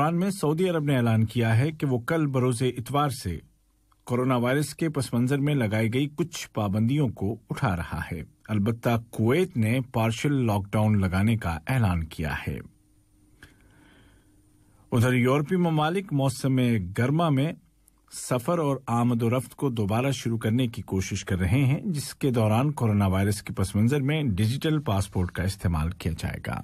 Iran में Saudi अरब ने ऐलान किया है कि वो कल बरोज इतवार से कोरोना वायरस के पस मंजर में लगाई गई कुछ पाबंदियों को उठा रहा है अलबत् कुवैत ने पार्शल लॉकडाउन लगाने का ऐलान किया है उधर यूरोपीय ममालिक मौसम गर्मा में सफर और आमदोरफ्त को दोबारा शुरू करने की कोशिश कर रहे हैं जिसके दौरान कोरोना वायरस के पस मंजर में डिजिटल पासपोर्ट का इस्तेमाल किया जाएगा